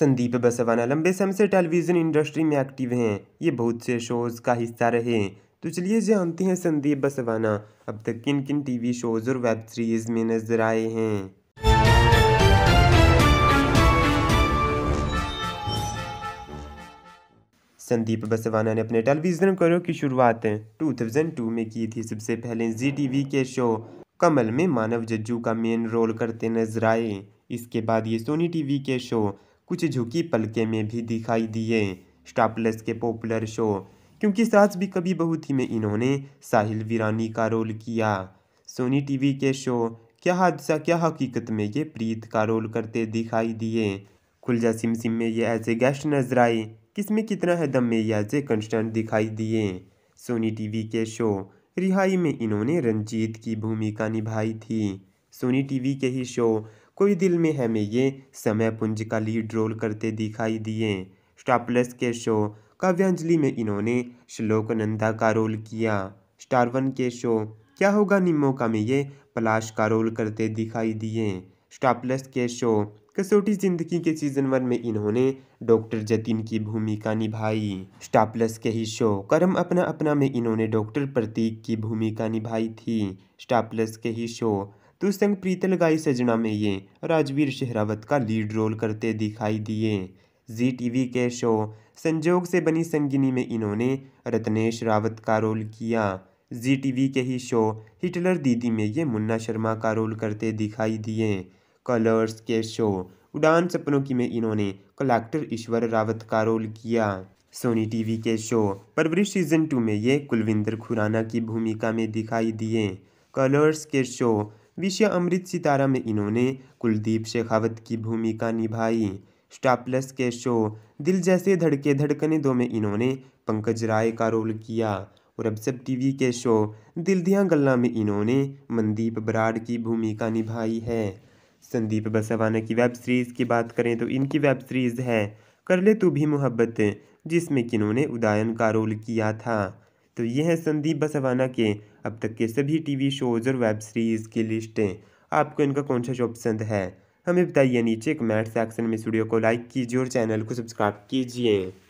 संदीप बसवाना लंबे समय से टेलीविज़न इंडस्ट्री में एक्टिव हैं ये बहुत से शोज़ का हिस्सा रहे तो चलिए जानते हैं संदीप बसवाना अब तक किन किन टीवी शोज़ और वेब सीरीज़ में नजर आए हैं संदीप बसवाना ने अपने टेलीविज़न करियर की शुरुआत 2002 में की थी सबसे पहले जी टीवी के शो कमल में मानव जज्जू का मेन रोल करते नजर आए इसके बाद ये सोनी टीवी के शो कुछ झुकी पलके में भी दिखाई दिए स्टापलेस के पॉपुलर शो क्योंकि सास भी कभी बहुत ही में इन्होंने साहिल वीरानी का रोल किया सोनी टीवी के शो क्या हादसा क्या हकीकत में ये प्रीत का रोल करते दिखाई दिए खुलजा सिम सिम में ये ऐसे गेस्ट नजर आए किसमें कितना है दम में ये ऐसे कंस्टेंट दिखाई दिए सोनी टीवी के शो रिहाई में इन्होंने रंजीत की भूमिका निभाई थी सोनी टीवी के ही शो कोई दिल में है मैं ये समय पुंज का लीड रोल करते दिखाई दिए स्टापलेस के शो काव्यांजलि में इन्होंने श्लोक नंदा का रोल किया स्टारवन के शो क्या होगा का में ये पलाश का रोल करते दिखाई दिए स्टापलेस के शो कसौटी जिंदगी के सीजन वन में इन्होंने डॉक्टर जतिन की भूमिका निभाई स्टाप्लस के ही शो करम अपना अपना में इन्होंने डॉक्टर प्रतीक की भूमिका निभाई थी स्टाप्लस के ही शो तो संग प्रीत लगाई सजना में ये राजवीर शेहरावत का लीड रोल करते दिखाई दिए जी टीवी के शो संजोग से बनी संगिनी में इन्होंने रत्नेश रावत का रोल किया जी टीवी के ही शो हिटलर दीदी में ये मुन्ना शर्मा का रोल करते दिखाई दिए कलर्स के शो उड़ान सपनों की में इन्होंने कलेक्टर ईश्वर रावत का रोल किया सोनी टीवी के शो परवरिश सीजन टू में ये कुलविंदर खुराना की भूमिका में दिखाई दिए कलर्स के शो विषय अमृत सितारा में इन्होंने कुलदीप शेखावत की भूमिका निभाई स्टापलस के शो दिल जैसे धड़के धड़कने दो में इन्होंने पंकज राय का रोल किया और अब सब टीवी के शो दिल दिया गल्ला में इन्होंने मनदीप बराड़ की भूमिका निभाई है संदीप बसवाना की वेब सीरीज़ की बात करें तो इनकी वेब सीरीज़ है कर ले तू भी मोहब्बत जिसमें कि इन्होंने उदायन का रोल किया था तो ये हैं संदीप बसवाना के अब तक के सभी टीवी शोज़ और वेब सीरीज़ की लिस्टें आपको इनका कौन सा शो पसंद है हमें बताइए नीचे कमेंट सेक्शन में स्टूडियो को लाइक कीजिए और चैनल को सब्सक्राइब कीजिए